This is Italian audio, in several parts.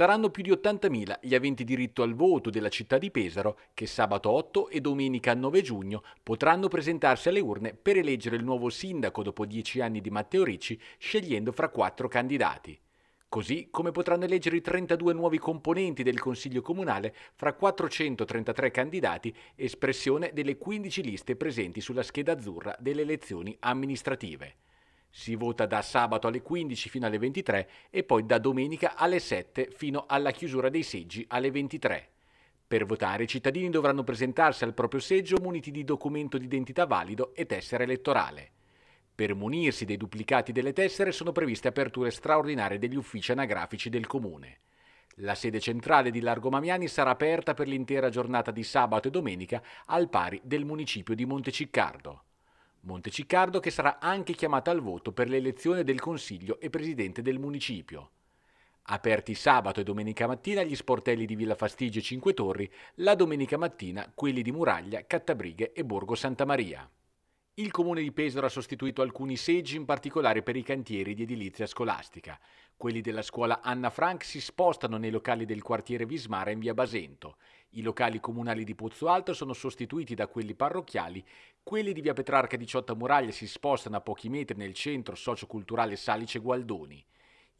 Saranno più di 80.000 gli aventi diritto al voto della città di Pesaro che sabato 8 e domenica 9 giugno potranno presentarsi alle urne per eleggere il nuovo sindaco dopo dieci anni di Matteo Ricci scegliendo fra quattro candidati. Così come potranno eleggere i 32 nuovi componenti del Consiglio Comunale fra 433 candidati, espressione delle 15 liste presenti sulla scheda azzurra delle elezioni amministrative. Si vota da sabato alle 15 fino alle 23 e poi da domenica alle 7 fino alla chiusura dei seggi alle 23. Per votare i cittadini dovranno presentarsi al proprio seggio muniti di documento d'identità valido e tessera elettorale. Per munirsi dei duplicati delle tessere sono previste aperture straordinarie degli uffici anagrafici del comune. La sede centrale di Largo Mamiani sarà aperta per l'intera giornata di sabato e domenica al pari del municipio di Monteciccardo. Monteciccardo che sarà anche chiamata al voto per l'elezione del Consiglio e Presidente del Municipio. Aperti sabato e domenica mattina gli sportelli di Villa Fastigia e Cinque Torri, la domenica mattina quelli di Muraglia, Cattabrighe e Borgo Santa Maria. Il comune di Pesaro ha sostituito alcuni seggi, in particolare per i cantieri di edilizia scolastica. Quelli della scuola Anna Frank si spostano nei locali del quartiere Vismara in via Basento i locali comunali di Pozzo Alto sono sostituiti da quelli parrocchiali, quelli di via Petrarca 18 Muraglia si spostano a pochi metri nel centro socioculturale Salice Gualdoni.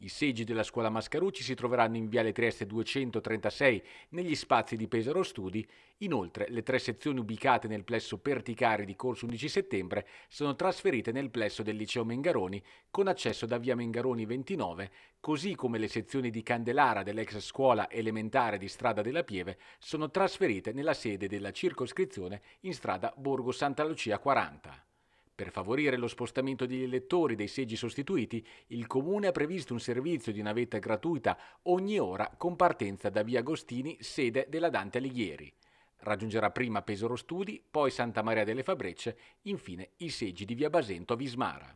I seggi della scuola Mascarucci si troveranno in Viale Trieste 236 negli spazi di Pesaro Studi, inoltre le tre sezioni ubicate nel plesso Perticari di Corso 11 settembre sono trasferite nel plesso del liceo Mengaroni con accesso da via Mengaroni 29, così come le sezioni di Candelara dell'ex scuola elementare di Strada della Pieve sono trasferite nella sede della circoscrizione in strada Borgo Santa Lucia 40. Per favorire lo spostamento degli elettori dei seggi sostituiti, il Comune ha previsto un servizio di navetta gratuita ogni ora con partenza da Via Agostini, sede della Dante Alighieri. Raggiungerà prima Pesaro Studi, poi Santa Maria delle Fabrecce, infine i seggi di Via Basento a Vismara.